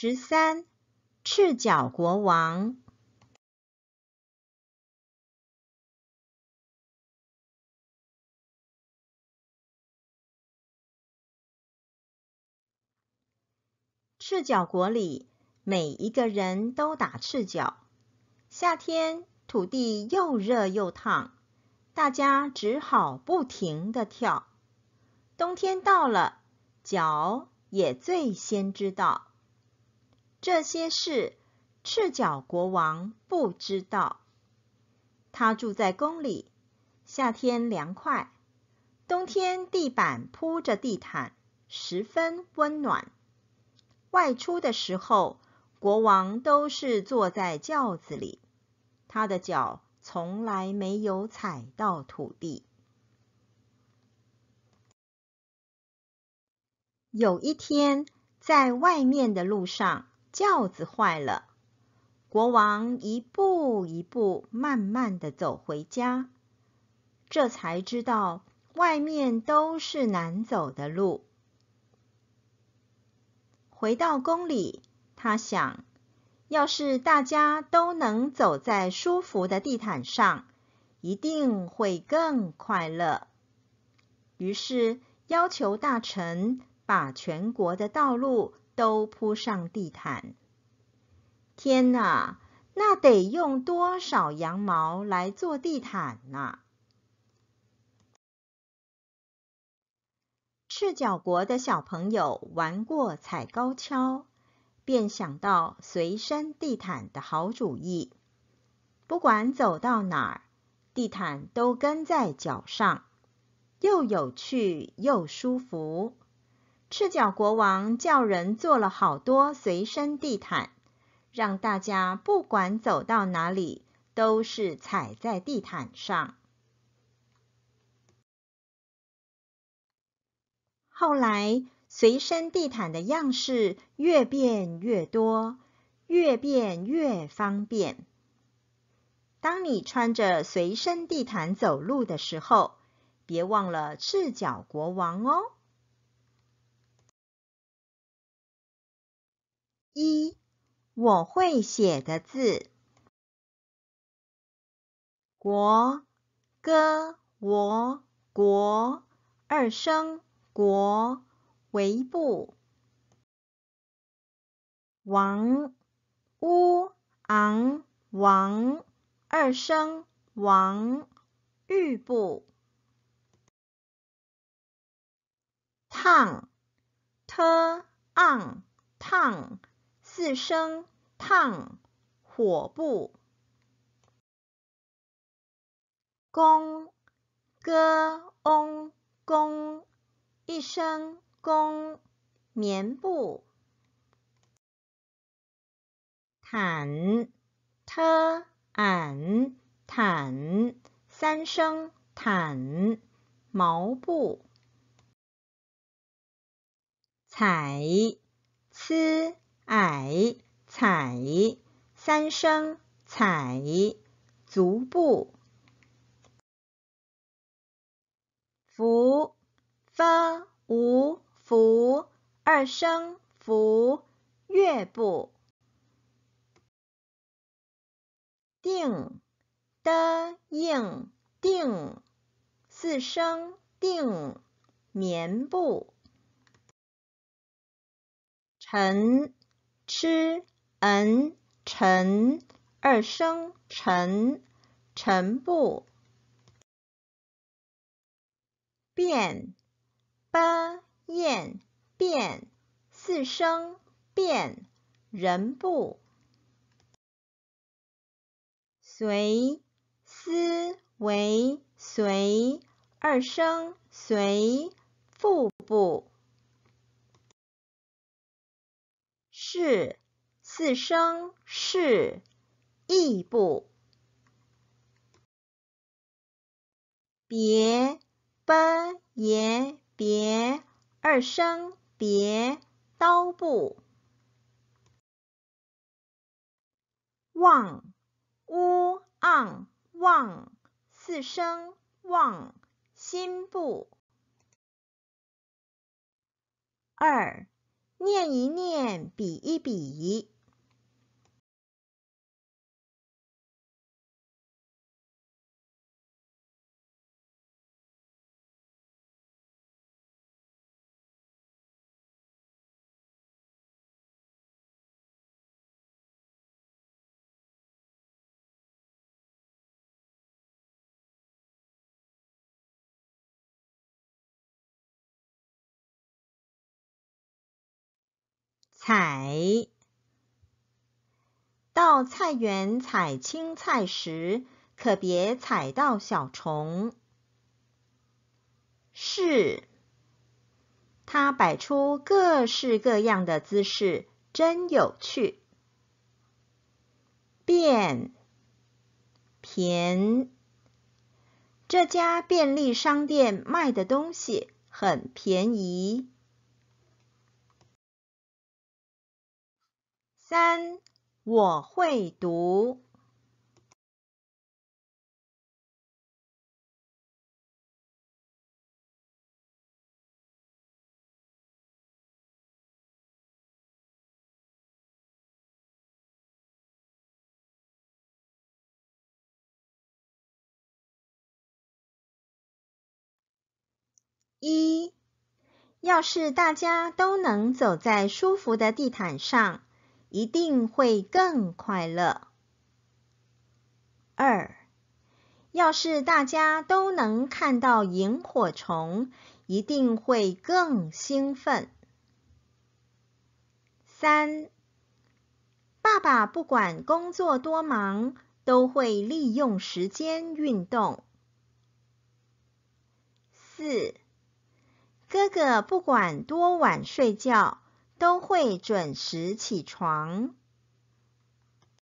十三，赤脚国王。赤脚国里，每一个人都打赤脚。夏天，土地又热又烫，大家只好不停的跳。冬天到了，脚也最先知道。这些事赤脚国王不知道。他住在宫里，夏天凉快，冬天地板铺着地毯，十分温暖。外出的时候，国王都是坐在轿子里，他的脚从来没有踩到土地。有一天，在外面的路上。轿子坏了，国王一步一步慢慢的走回家，这才知道外面都是难走的路。回到宫里，他想，要是大家都能走在舒服的地毯上，一定会更快乐。于是要求大臣把全国的道路。都铺上地毯。天哪，那得用多少羊毛来做地毯呢？赤脚国的小朋友玩过踩高跷，便想到随身地毯的好主意。不管走到哪儿，地毯都跟在脚上，又有趣又舒服。赤脚国王叫人做了好多随身地毯，让大家不管走到哪里都是踩在地毯上。后来，随身地毯的样式越变越多，越变越方便。当你穿着随身地毯走路的时候，别忘了赤脚国王哦。一，我会写的字：国歌，我，国，二声，国，为部；王，w ang 王，二声，王，玉部；烫，t ang 烫。四声烫火布，工歌翁公一声弓，棉布，毯 t 俺，坦，毯三声毯毛布，彩呲，矮。踩，三声踩，足部。拂，f u 拂，二声拂，月部。定，d 应定，四声定，棉布。晨，吃 n，辰，二声，辰，辰部。变，b，燕变，四声，变，人部。随思为，随，二声，随，腹部。是。四声是义步。别 b 也 n 别二声别刀部，望 w ang 望四声望心部。二，念一念，比一比。采。到菜园采青菜时，可别踩到小虫。是。他摆出各式各样的姿势，真有趣。便，便。这家便利商店卖的东西很便宜。三，我会读。一，要是大家都能走在舒服的地毯上。一定会更快乐。二，要是大家都能看到萤火虫，一定会更兴奋。三，爸爸不管工作多忙，都会利用时间运动。四，哥哥不管多晚睡觉。都会准时起床。